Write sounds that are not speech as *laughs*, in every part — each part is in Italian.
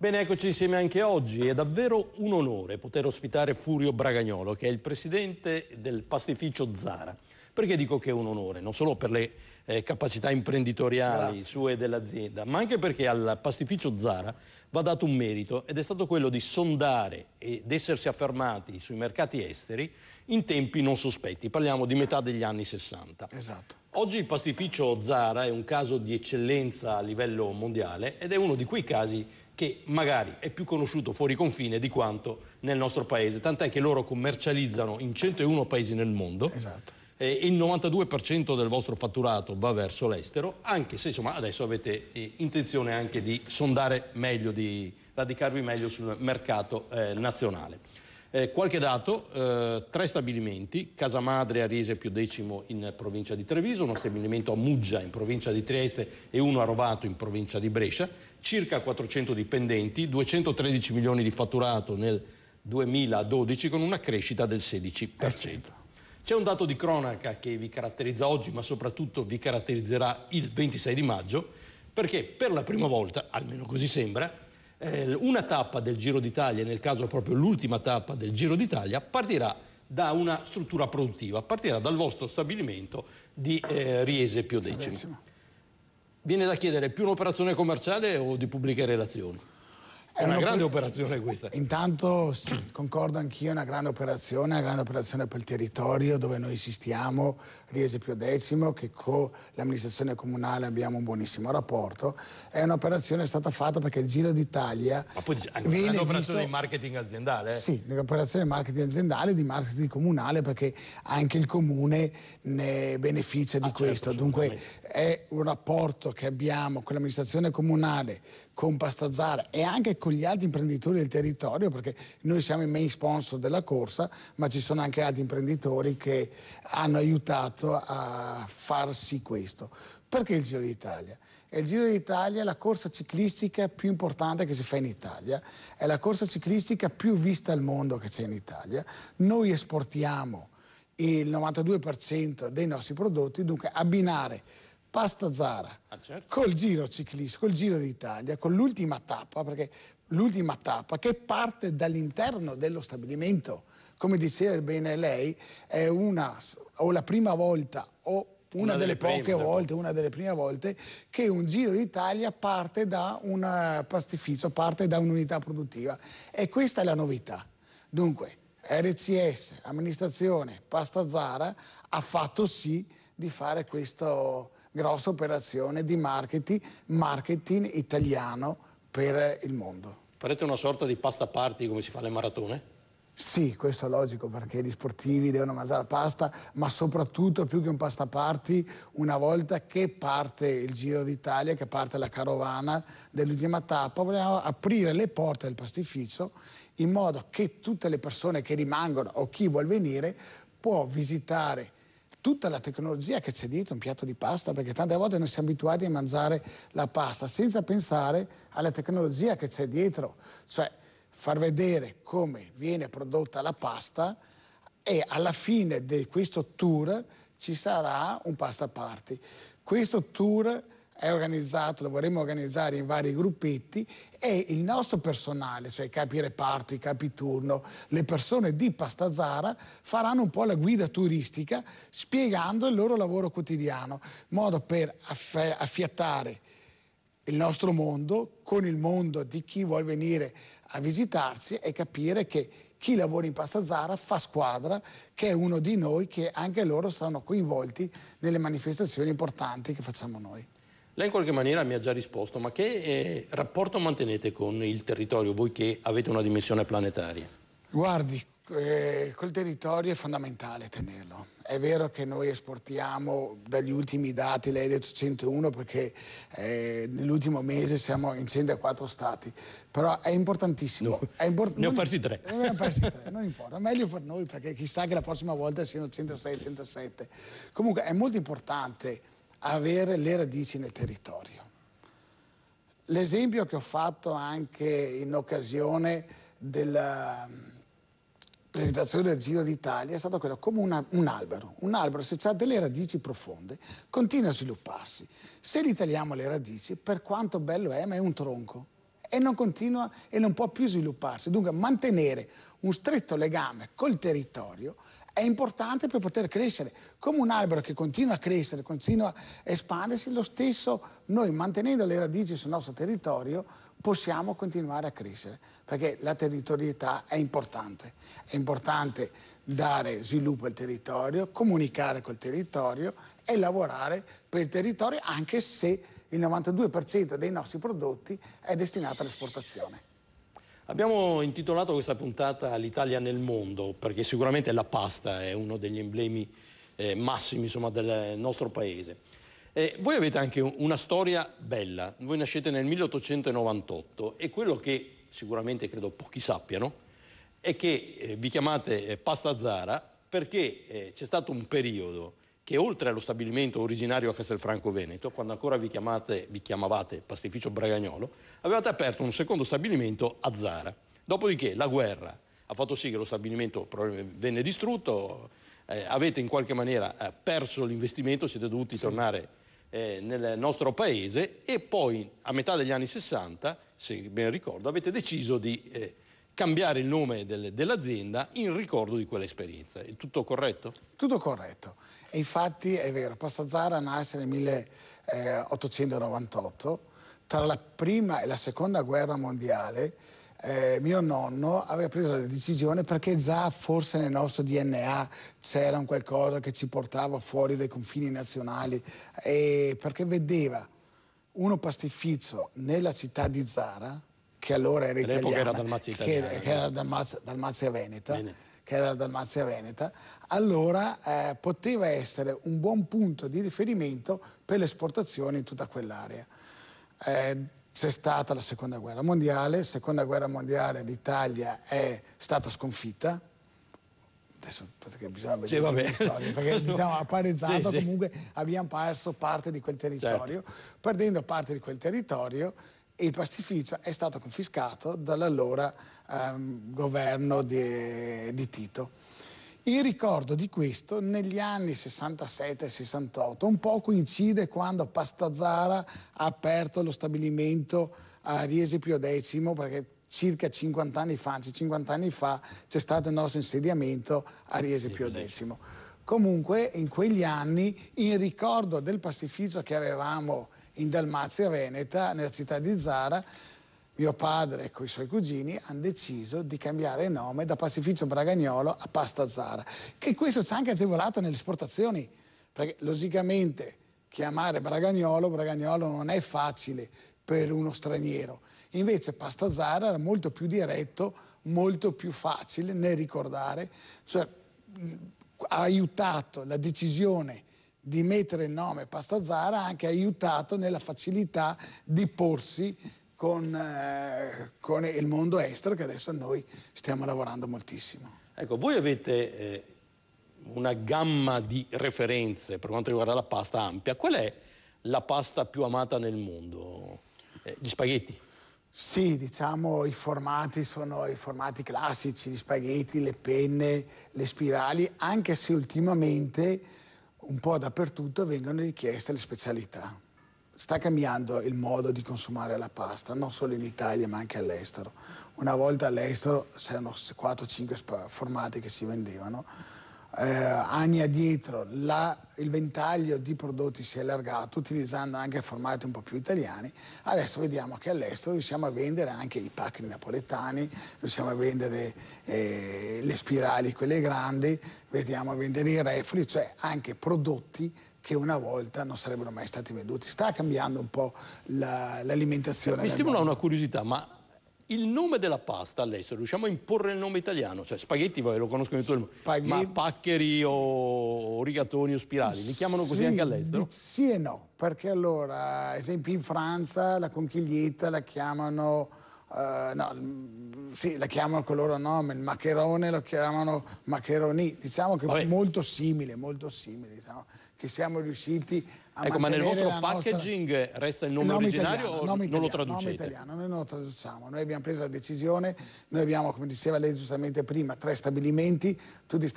Bene, eccoci insieme anche oggi. È davvero un onore poter ospitare Furio Bragagnolo, che è il presidente del pastificio Zara. Perché dico che è un onore? Non solo per le eh, capacità imprenditoriali Grazie. sue e dell'azienda, ma anche perché al pastificio Zara va dato un merito ed è stato quello di sondare ed essersi affermati sui mercati esteri in tempi non sospetti. Parliamo di metà degli anni 60. Esatto. Oggi il pastificio Zara è un caso di eccellenza a livello mondiale ed è uno di quei casi che magari è più conosciuto fuori confine di quanto nel nostro paese, tant'è che loro commercializzano in 101 paesi nel mondo. Esatto. Eh, il 92% del vostro fatturato va verso l'estero, anche se insomma, adesso avete eh, intenzione anche di sondare meglio, di radicarvi meglio sul mercato eh, nazionale. Eh, qualche dato, eh, tre stabilimenti, Casa Madre a Riese più decimo in provincia di Treviso, uno stabilimento a Muggia in provincia di Trieste e uno a Rovato in provincia di Brescia, circa 400 dipendenti, 213 milioni di fatturato nel 2012 con una crescita del 16%. Eh C'è un dato di cronaca che vi caratterizza oggi, ma soprattutto vi caratterizzerà il 26 di maggio, perché per la prima volta, almeno così sembra, eh, una tappa del Giro d'Italia, nel caso proprio l'ultima tappa del Giro d'Italia, partirà da una struttura produttiva, partirà dal vostro stabilimento di eh, Riese Pio X. Viene da chiedere più un'operazione commerciale o di pubbliche relazioni? È una, grande operazione questa. Intanto sì, concordo anch'io, è una grande operazione, una grande operazione per il territorio dove noi esistiamo, Riese Pio X, che con l'amministrazione comunale abbiamo un buonissimo rapporto. È un'operazione stata fatta perché il Giro d'Italia... Ma poi dice, anche viene un'operazione visto... di marketing aziendale? Eh? Sì, un'operazione di marketing aziendale, di marketing comunale, perché anche il comune ne beneficia di ah, certo, questo. Dunque è un rapporto che abbiamo con l'amministrazione comunale, con Pastazzara e anche con gli altri imprenditori del territorio perché noi siamo i main sponsor della corsa ma ci sono anche altri imprenditori che hanno aiutato a farsi questo. Perché il Giro d'Italia? È il Giro d'Italia la corsa ciclistica più importante che si fa in Italia, è la corsa ciclistica più vista al mondo che c'è in Italia. Noi esportiamo il 92% dei nostri prodotti, dunque abbinare Pasta Zara, ah, certo. col giro ciclistico, col giro d'Italia, con l'ultima tappa, perché l'ultima tappa che parte dall'interno dello stabilimento, come diceva bene lei, è una o la prima volta o una, una delle, delle poche prime, volte, una delle prime volte che un Giro d'Italia parte da un eh, pastificio, parte da un'unità produttiva e questa è la novità. Dunque, RCS, amministrazione, Pasta Zara ha fatto sì di fare questo, grossa operazione di marketing, marketing italiano per il mondo. Farete una sorta di pasta party come si fa alle maratone? Sì, questo è logico perché gli sportivi devono mangiare pasta, ma soprattutto più che un pasta party, una volta che parte il Giro d'Italia, che parte la carovana dell'ultima tappa, vogliamo aprire le porte del pastificio in modo che tutte le persone che rimangono o chi vuol venire può visitare tutta la tecnologia che c'è dietro un piatto di pasta, perché tante volte noi siamo abituati a mangiare la pasta senza pensare alla tecnologia che c'è dietro, cioè far vedere come viene prodotta la pasta e alla fine di questo tour ci sarà un pasta party. Questo tour è organizzato, lo vorremmo organizzare in vari gruppetti e il nostro personale, cioè i capi reparto, i capi turno, le persone di Pastazzara faranno un po' la guida turistica spiegando il loro lavoro quotidiano, in modo per affiattare il nostro mondo con il mondo di chi vuole venire a visitarsi e capire che chi lavora in Pastazzara fa squadra, che è uno di noi, che anche loro saranno coinvolti nelle manifestazioni importanti che facciamo noi. Lei in qualche maniera mi ha già risposto, ma che eh, rapporto mantenete con il territorio, voi che avete una dimensione planetaria? Guardi, eh, col territorio è fondamentale tenerlo. È vero che noi esportiamo dagli ultimi dati, lei ha detto 101 perché eh, nell'ultimo mese siamo in 104 stati, però è importantissimo. No. È import- ne ho persi tre. Eh, ne ho persi tre, non importa, meglio per noi perché chissà che la prossima volta siano 106, 107. Comunque è molto importante avere le radici nel territorio. L'esempio che ho fatto anche in occasione della um, presentazione del Giro d'Italia è stato quello come una, un albero. Un albero se ha delle radici profonde continua a svilupparsi. Se gli tagliamo le radici, per quanto bello è, ma è un tronco e non continua e non può più svilupparsi. Dunque mantenere un stretto legame col territorio è importante per poter crescere. Come un albero che continua a crescere, continua a espandersi, lo stesso noi mantenendo le radici sul nostro territorio possiamo continuare a crescere, perché la territorialità è importante. È importante dare sviluppo al territorio, comunicare col territorio e lavorare per il territorio anche se il 92% dei nostri prodotti è destinato all'esportazione. Abbiamo intitolato questa puntata L'Italia nel mondo, perché sicuramente la pasta è uno degli emblemi eh, massimi insomma, del nostro paese. Eh, voi avete anche una storia bella, voi nascete nel 1898 e quello che sicuramente credo pochi sappiano è che eh, vi chiamate eh, Pasta Zara perché eh, c'è stato un periodo che oltre allo stabilimento originario a Castelfranco Veneto, quando ancora vi, chiamate, vi chiamavate pastificio Bragagnolo, avevate aperto un secondo stabilimento a Zara. Dopodiché la guerra ha fatto sì che lo stabilimento venne distrutto, eh, avete in qualche maniera eh, perso l'investimento, siete dovuti sì. tornare eh, nel nostro paese e poi a metà degli anni 60, se ben ricordo, avete deciso di... Eh, cambiare il nome del, dell'azienda in ricordo di quell'esperienza. È tutto corretto? Tutto corretto. E infatti è vero, Pasta Zara nasce nel 1898, tra la prima e la seconda guerra mondiale eh, mio nonno aveva preso la decisione perché già forse nel nostro DNA c'era un qualcosa che ci portava fuori dai confini nazionali e perché vedeva uno pastificio nella città di Zara che allora era italiana, era che, italiana, che, era eh. Dalmazia, Dalmazia Veneta, Bene. che era Dalmazia Veneta, allora eh, poteva essere un buon punto di riferimento per le esportazioni in tutta quell'area. Eh, c'è stata la seconda guerra mondiale, seconda guerra mondiale l'Italia è stata sconfitta, adesso perché bisogna vedere la storia, storie, perché *laughs* diciamo a pareggiato sì, comunque sì. abbiamo perso parte di quel territorio, certo. perdendo parte di quel territorio e il pastificio è stato confiscato dall'allora ehm, governo di, di Tito. Il ricordo di questo negli anni 67-68 un po' coincide quando Pastazzara ha aperto lo stabilimento a Riese Pio X perché circa 50 anni fa, anzi 50 anni fa, c'è stato il nostro insediamento a Riese Pio X. Comunque in quegli anni, il ricordo del pastificio che avevamo in Dalmazia Veneta, nella città di Zara, mio padre con i suoi cugini hanno deciso di cambiare nome da Pastificio Bragagnolo a Pasta Zara, che questo ci ha anche agevolato nelle esportazioni, perché logicamente chiamare Bragagnolo, Bragagnolo non è facile per uno straniero, invece Pasta Zara era molto più diretto, molto più facile nel ricordare, cioè ha aiutato la decisione di mettere il nome Pasta Zara ha anche aiutato nella facilità di porsi con, eh, con, il mondo estero che adesso noi stiamo lavorando moltissimo. Ecco, voi avete eh, una gamma di referenze per quanto riguarda la pasta ampia. Qual è la pasta più amata nel mondo? Eh, gli spaghetti? Sì, diciamo i formati sono i formati classici, gli spaghetti, le penne, le spirali, anche se ultimamente un po' dappertutto vengono richieste le specialità. Sta cambiando il modo di consumare la pasta, non solo in Italia ma anche all'estero. Una volta all'estero c'erano 4-5 formati che si vendevano eh, anni addietro la, il ventaglio di prodotti si è allargato utilizzando anche formati un po' più italiani, adesso vediamo che all'estero riusciamo a vendere anche i pacchi napoletani, riusciamo a vendere eh, le spirali, quelle grandi, vediamo a vendere i refri, cioè anche prodotti che una volta non sarebbero mai stati venduti. Sta cambiando un po' l'alimentazione. La, Mi stimola una curiosità, ma il nome della pasta all'estero, riusciamo a imporre il nome italiano, cioè spaghetti vabbè, lo conoscono in tutto il mondo, Spaghet... ma paccheri o, rigatoni o spirali, li chiamano così sì, anche all'estero? Sì e no, perché allora, ad esempio in Francia la conchiglietta la chiamano eh, no, mm, sì, la chiamano con il loro nome, il maccherone lo chiamano maccheroni, diciamo che Vabbè. molto simile, molto simile, diciamo, che siamo riusciti a ecco, ma nel vostro packaging nostra... resta il nome, nome originario italiano, o nome italiano, non lo traducete? Nome italiano, noi non lo traduciamo, noi abbiamo preso la decisione, noi abbiamo, come diceva lei giustamente prima, tre stabilimenti, tutti i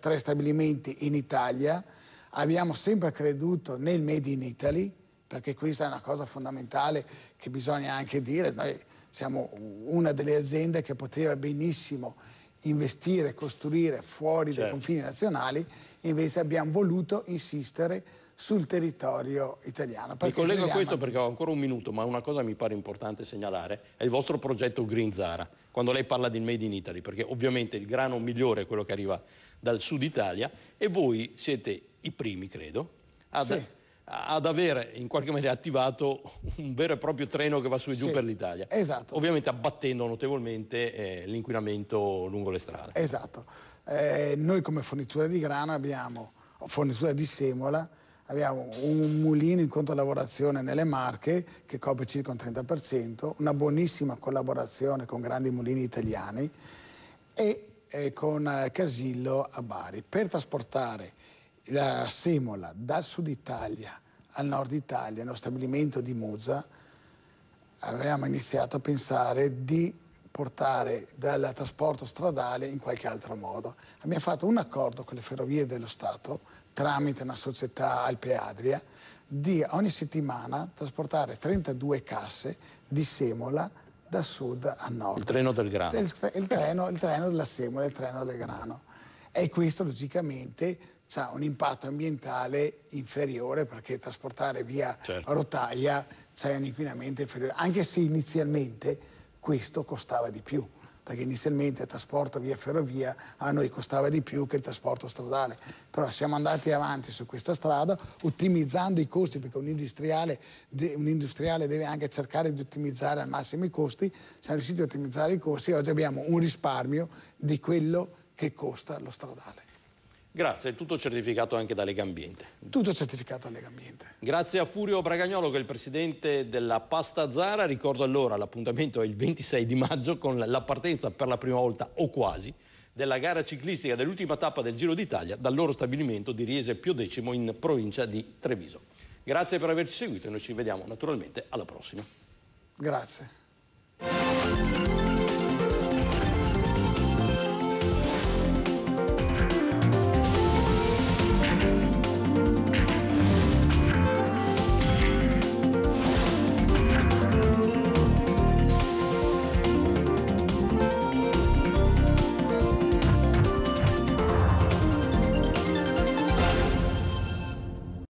tre stabilimenti in Italia, abbiamo sempre creduto nel Made in Italy, perché questa è una cosa fondamentale che bisogna anche dire, noi siamo una delle aziende che poteva benissimo investire, costruire fuori certo. dai confini nazionali, invece abbiamo voluto insistere sul territorio italiano. Mi collego a questo perché ho ancora un minuto, ma una cosa mi pare importante segnalare, è il vostro progetto Green Zara, quando lei parla di Made in Italy, perché ovviamente il grano migliore è quello che arriva dal sud Italia e voi siete i primi, credo, ad sì ad avere in qualche maniera attivato un vero e proprio treno che va su e giù sì, per l'Italia. Esatto. Ovviamente abbattendo notevolmente eh, l'inquinamento lungo le strade. Esatto. Eh, noi come fornitura di grano abbiamo, fornitura di semola, abbiamo un mulino in contolavorazione nelle Marche che copre circa un 30%, una buonissima collaborazione con grandi mulini italiani e eh, con eh, Casillo a Bari. Per trasportare la semola dal sud Italia al nord Italia, nello stabilimento di Muzza, avevamo iniziato a pensare di portare dal trasporto stradale in qualche altro modo. Abbiamo fatto un accordo con le ferrovie dello Stato tramite una società Alpe Adria di ogni settimana trasportare 32 casse di semola da sud a nord. Il treno del grano. Il, il, treno, il treno della semola, il treno del grano. E questo logicamente ha un impatto ambientale inferiore perché trasportare via certo. rotaia c'è un inquinamento inferiore, anche se inizialmente questo costava di più perché inizialmente il trasporto via ferrovia a noi costava di più che il trasporto stradale, però siamo andati avanti su questa strada ottimizzando i costi, perché un industriale, un industriale deve anche cercare di ottimizzare al massimo i costi, siamo riusciti a ottimizzare i costi e oggi abbiamo un risparmio di quello che costa lo stradale. Grazie, tutto certificato anche da Lega Ambiente. Tutto certificato da Lega Ambiente. Grazie a Furio Bragagnolo che è il presidente della Pasta Zara. Ricordo allora l'appuntamento è il 26 di maggio con la partenza per la prima volta o quasi della gara ciclistica dell'ultima tappa del Giro d'Italia dal loro stabilimento di Riese Pio X in provincia di Treviso. Grazie per averci seguito e noi ci vediamo naturalmente alla prossima. Grazie.